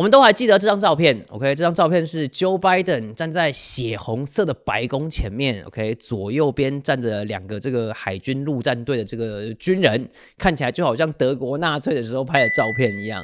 我们都还记得这张照片，OK，这张照片是 Joe Biden 站在血红色的白宫前面，OK，左右边站着两个这个海军陆战队的这个军人，看起来就好像德国纳粹的时候拍的照片一样。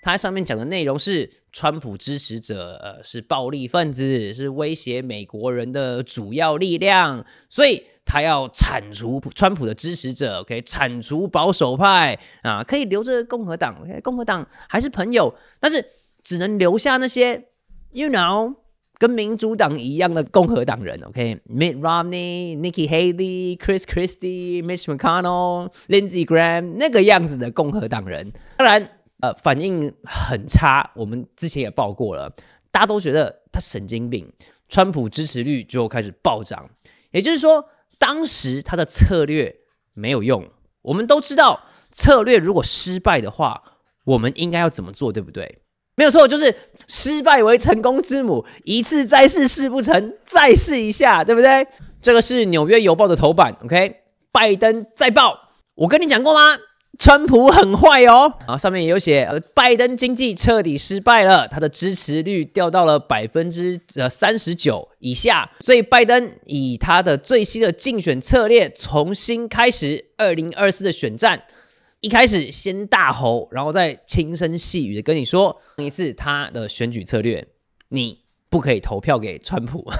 他上面讲的内容是，川普支持者呃是暴力分子，是威胁美国人的主要力量，所以他要铲除川普的支持者，OK，铲除保守派啊，可以留着共和党，OK，共和党还是朋友，但是。只能留下那些，you know，跟民主党一样的共和党人，OK，Mitt Romney、Nikki Haley、Chris Christie、Mitch McConnell、Lindsey Graham 那个样子的共和党人。当然，呃，反应很差，我们之前也报过了，大家都觉得他神经病，川普支持率就开始暴涨。也就是说，当时他的策略没有用。我们都知道，策略如果失败的话，我们应该要怎么做，对不对？没有错，就是失败为成功之母。一次再试，试不成，再试一下，对不对？这个是纽约邮报的头版。OK，拜登再爆，我跟你讲过吗？川普很坏哦。啊，上面也有写，呃，拜登经济彻底失败了，他的支持率掉到了百分之呃三十九以下，所以拜登以他的最新的竞选策略重新开始二零二四的选战。一开始先大吼，然后再轻声细语的跟你说，一次他的选举策略，你不可以投票给川普。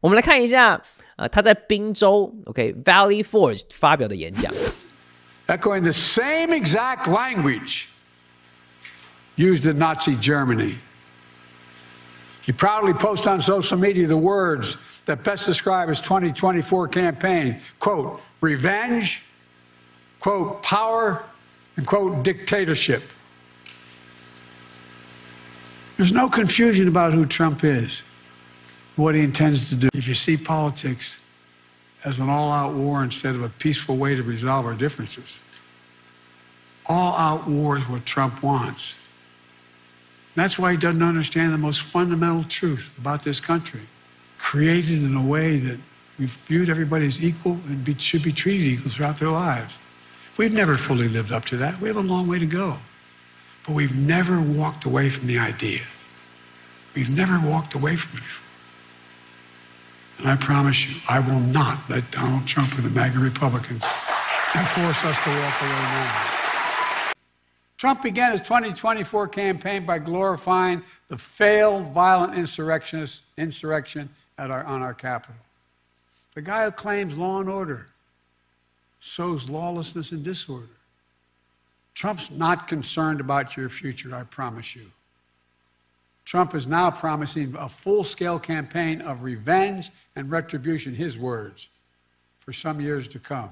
我们来看一下，呃，他在宾州，OK Valley Forge 发表的演讲。Echoing the same exact language used in Nazi Germany, he proudly posts on social media the words that best describe his 2024 campaign quote revenge. quote, power and quote, dictatorship. There's no confusion about who Trump is, what he intends to do. If you see politics as an all out war instead of a peaceful way to resolve our differences, all out war is what Trump wants. That's why he doesn't understand the most fundamental truth about this country, created in a way that we viewed everybody as equal and be, should be treated equal throughout their lives. We've never fully lived up to that. We have a long way to go. But we've never walked away from the idea. We've never walked away from it before. And I promise you, I will not let Donald Trump and the MAGA Republicans force us to walk away now. Trump began his 2024 campaign by glorifying the failed violent insurrection at our, on our Capitol. The guy who claims law and order sows lawlessness and disorder. Trump's not concerned about your future, I promise you. Trump is now promising a full scale campaign of revenge and retribution, his words, for some years to come.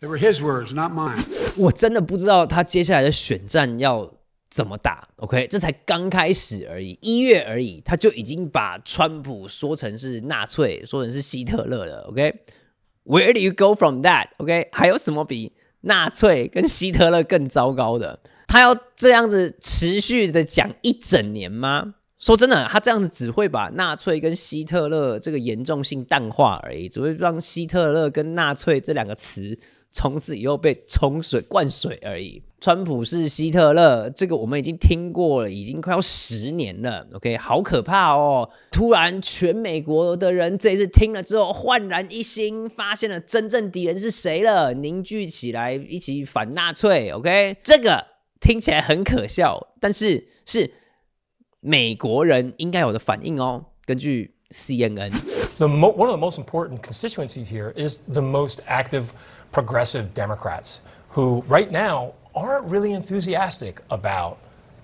They were his words, not mine. 我真的不知道他接下来的选战要怎么打？OK，这才刚开始而已，一月而已，他就已经把川普说成是纳粹，说成是希特勒了。OK，Where do you go from that? OK，还有什么比纳粹跟希特勒更糟糕的？他要这样子持续的讲一整年吗？说真的，他这样子只会把纳粹跟希特勒这个严重性淡化而已，只会让希特勒跟纳粹这两个词。从此以后被冲水灌水而已。川普是希特勒，这个我们已经听过了，已经快要十年了。OK，好可怕哦！突然，全美国的人这一次听了之后焕然一新，发现了真正敌人是谁了，凝聚起来一起反纳粹。OK，这个听起来很可笑，但是是美国人应该有的反应哦。根据 CNN。one of the most important constituencies here is the most active progressive Democrats who right now aren't really enthusiastic about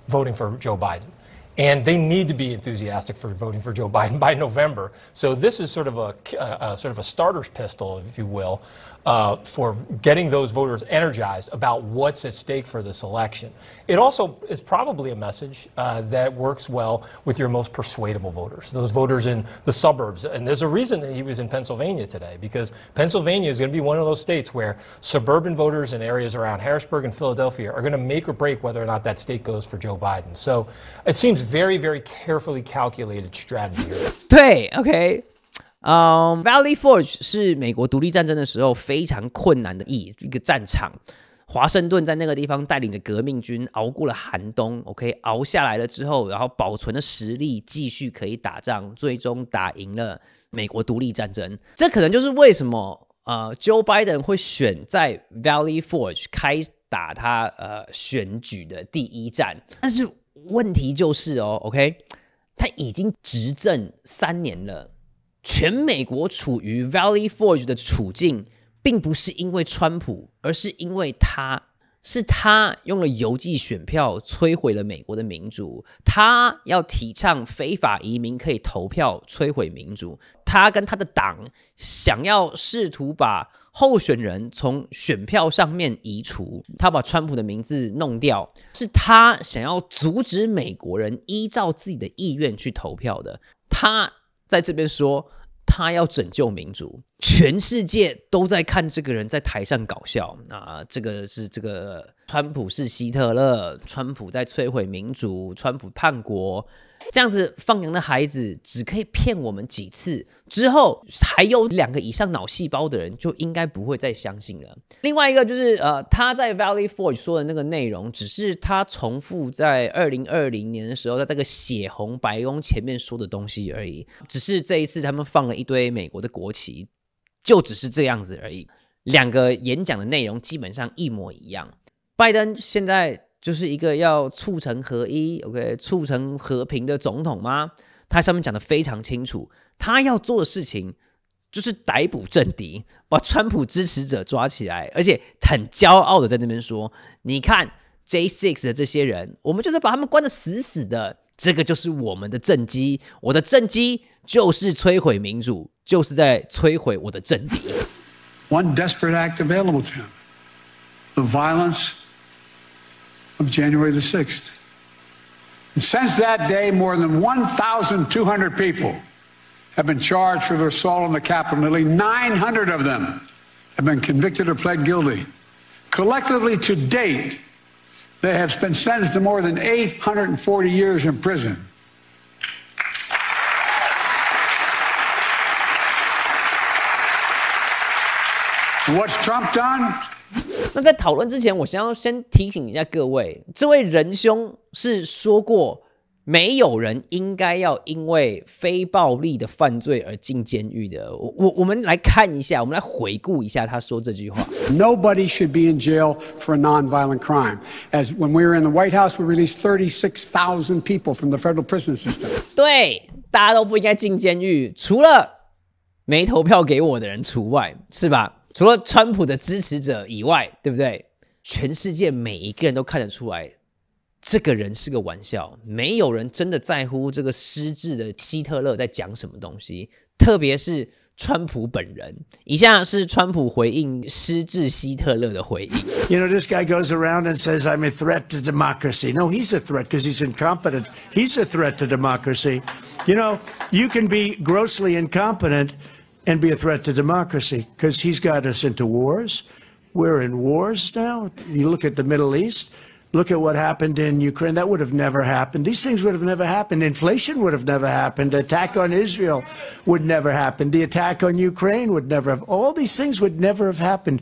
voting for Joe Biden. And they need to be enthusiastic for voting for Joe Biden by November. So this is sort of a, uh, uh, sort of a starter's pistol, if you will, uh, for getting those voters energized about what's at stake for this election. It also is probably a message uh, that works well with your most persuadable voters, those voters in the suburbs. And there's a reason that he was in Pennsylvania today, because Pennsylvania is going to be one of those states where suburban voters in areas around Harrisburg and Philadelphia are going to make or break whether or not that state goes for Joe Biden. So it seems Very, very carefully calculated strategy. 对，OK，嗯，Valley Forge 是美国独立战争的时候非常困难的一一个战场。华盛顿在那个地方带领着革命军熬过了寒冬，OK，熬下来了之后，然后保存了实力，继续可以打仗，最终打赢了美国独立战争。这可能就是为什么呃，Joe Biden 会选在 Valley Forge 开打他呃选举的第一战。但是。问题就是哦，OK，他已经执政三年了，全美国处于 Valley Forge 的处境，并不是因为川普，而是因为他，是他用了邮寄选票摧毁了美国的民主。他要提倡非法移民可以投票，摧毁民主。他跟他的党想要试图把。候选人从选票上面移除，他把川普的名字弄掉，是他想要阻止美国人依照自己的意愿去投票的。他在这边说，他要拯救民主，全世界都在看这个人在台上搞笑。啊，这个是这个川普是希特勒，川普在摧毁民主，川普叛国。这样子放羊的孩子只可以骗我们几次，之后还有两个以上脑细胞的人就应该不会再相信了。另外一个就是，呃，他在 Valley Forge 说的那个内容，只是他重复在二零二零年的时候，在这个血红白宫前面说的东西而已。只是这一次他们放了一堆美国的国旗，就只是这样子而已。两个演讲的内容基本上一模一样。拜登现在。就是一个要促成合一、OK、促成和平的总统吗？他上面讲的非常清楚，他要做的事情就是逮捕政敌，把川普支持者抓起来，而且很骄傲的在那边说：“你看 J Six 的这些人，我们就是把他们关的死死的，这个就是我们的政绩。我的政绩就是摧毁民主，就是在摧毁我的政敌。” One desperate act available to him, the violence. of January the 6th. And since that day, more than 1,200 people have been charged for their assault on the Capitol. Nearly 900 of them have been convicted or pled guilty. Collectively, to date, they have been sentenced to more than 840 years in prison. What's Trump done? 那在讨论之前，我先要先提醒一下各位，这位仁兄是说过，没有人应该要因为非暴力的犯罪而进监狱的。我我我们来看一下，我们来回顾一下他说这句话：“Nobody should be in jail for a non-violent crime. As when we were in the White House, we released thirty-six thousand people from the federal prison system.” 对，大家都不应该进监狱，除了没投票给我的人除外，是吧？除了川普的支持者以外，对不对？全世界每一个人都看得出来，这个人是个玩笑。没有人真的在乎这个失智的希特勒在讲什么东西，特别是川普本人。以下是川普回应失智希特勒的回应：You know this guy goes around and says I'm a threat to democracy. No, he's a threat because he's incompetent. He's a threat to democracy. You know you can be grossly incompetent. and be a threat to democracy because he's got us into wars. We're in wars now. You look at the Middle East, look at what happened in Ukraine. That would have never happened. These things would have never happened. Inflation would have never happened. Attack on Israel would never happen. The attack on Ukraine would never have. All these things would never have happened.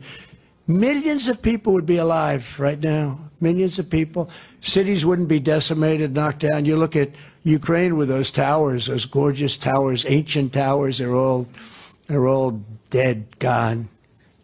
Millions of people would be alive right now. Millions of people. Cities wouldn't be decimated, knocked down. You look at Ukraine with those towers, those gorgeous towers, ancient towers. They're all they're all dead, gone,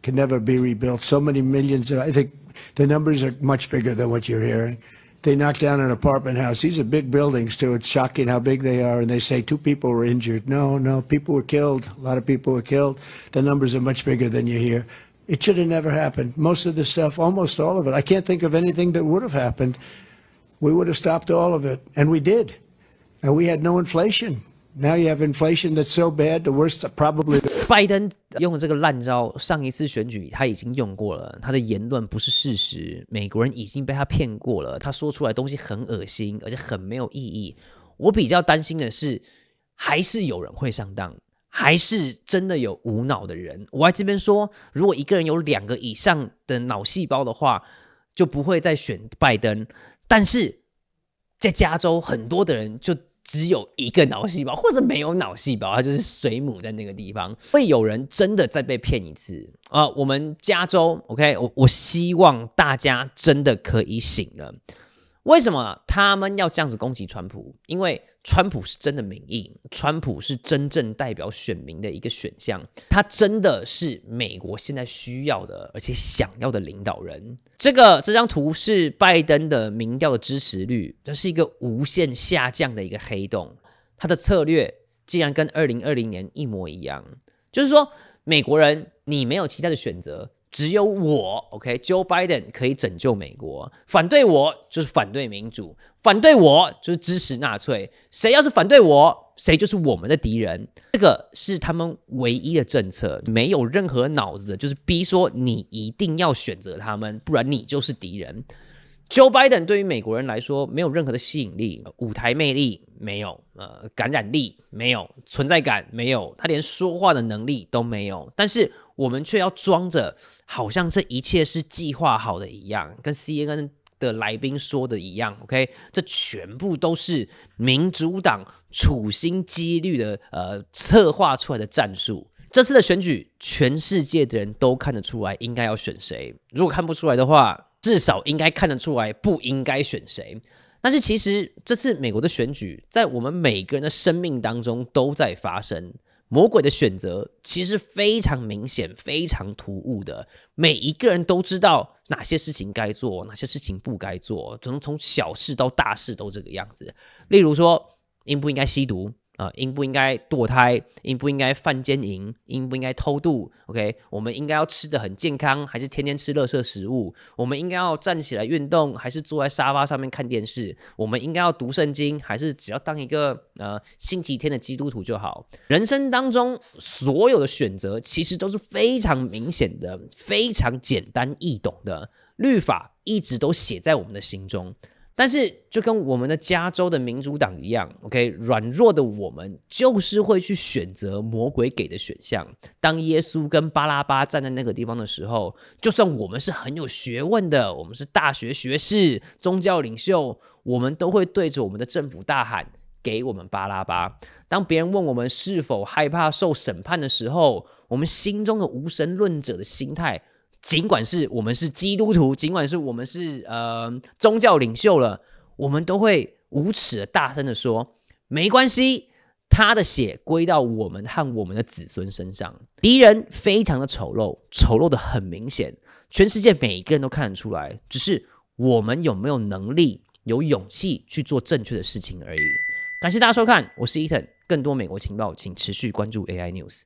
can never be rebuilt. So many millions. Of, I think the numbers are much bigger than what you're hearing. They knocked down an apartment house. These are big buildings, too. It's shocking how big they are. And they say two people were injured. No, no, people were killed. A lot of people were killed. The numbers are much bigger than you hear. It should have never happened. Most of the stuff, almost all of it. I can't think of anything that would have happened. We would have stopped all of it. And we did. And we had no inflation. Now you have inflation that's so bad, the worst, probably the 拜登用这个烂招，上一次选举他已经用过了。他的言论不是事实，美国人已经被他骗过了。他说出来东西很恶心，而且很没有意义。我比较担心的是，还是有人会上当，还是真的有无脑的人。我在这边说，如果一个人有两个以上的脑细胞的话，就不会再选拜登。但是在加州，很多的人就。只有一个脑细胞，或者没有脑细胞，它就是水母在那个地方。会有人真的再被骗一次啊！我们加州，OK，我我希望大家真的可以醒了。为什么他们要这样子攻击川普？因为川普是真的民意，川普是真正代表选民的一个选项，他真的是美国现在需要的，而且想要的领导人。这个这张图是拜登的民调的支持率，这是一个无限下降的一个黑洞。他的策略竟然跟二零二零年一模一样，就是说美国人，你没有其他的选择。只有我，OK，Joe Biden 可以拯救美国。反对我就是反对民主，反对我就是支持纳粹。谁要是反对我，谁就是我们的敌人。这个是他们唯一的政策，没有任何脑子，的，就是逼说你一定要选择他们，不然你就是敌人。Joe Biden 对于美国人来说没有任何的吸引力，舞台魅力没有，呃，感染力没有，存在感没有，他连说话的能力都没有。但是。我们却要装着好像这一切是计划好的一样，跟 CNN 的来宾说的一样，OK，这全部都是民主党处心积虑的呃策划出来的战术。这次的选举，全世界的人都看得出来应该要选谁。如果看不出来的话，至少应该看得出来不应该选谁。但是其实这次美国的选举，在我们每个人的生命当中都在发生。魔鬼的选择其实非常明显、非常突兀的，每一个人都知道哪些事情该做，哪些事情不该做，从从小事到大事都这个样子。例如说，应不应该吸毒？应不应该堕胎？应不应该犯奸淫？应不应该偷渡？OK，我们应该要吃的很健康，还是天天吃垃圾食物？我们应该要站起来运动，还是坐在沙发上面看电视？我们应该要读圣经，还是只要当一个呃星期天的基督徒就好？人生当中所有的选择，其实都是非常明显的、非常简单易懂的。律法一直都写在我们的心中。但是，就跟我们的加州的民主党一样，OK，软弱的我们就是会去选择魔鬼给的选项。当耶稣跟巴拉巴站在那个地方的时候，就算我们是很有学问的，我们是大学学士、宗教领袖，我们都会对着我们的政府大喊：“给我们巴拉巴！”当别人问我们是否害怕受审判的时候，我们心中的无神论者的心态。尽管是我们是基督徒，尽管是我们是呃宗教领袖了，我们都会无耻的大声的说，没关系，他的血归到我们和我们的子孙身上。敌人非常的丑陋，丑陋的很明显，全世界每一个人都看得出来，只是我们有没有能力、有勇气去做正确的事情而已。感谢大家收看，我是伊藤，更多美国情报请持续关注 AI News。